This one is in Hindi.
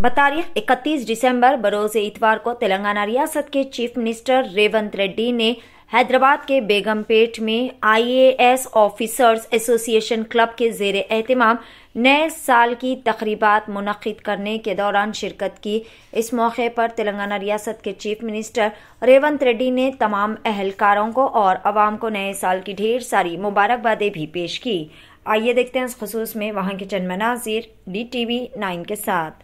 बतारिया इकतीस दिसंबर बरोज इतवार को तेलंगाना रियासत के चीफ मिनिस्टर रेवंत रेड्डी ने हैदराबाद के बेगमपेट में आईएएस ऑफिसर्स एसोसिएशन क्लब के जेर एहतमाम नए साल की तकरीबा मुनद करने के दौरान शिरकत की इस मौके पर तेलंगाना रियासत के चीफ मिनिस्टर रेवंत रेड्डी ने तमाम अहलकारों को और आवाम को नए साल की ढेर सारी मुबारकबादें भी पेश की आइए देखते हैं इस खसूस में वहाँ के चंद मनाजिर डी टी वी नाइन के साथ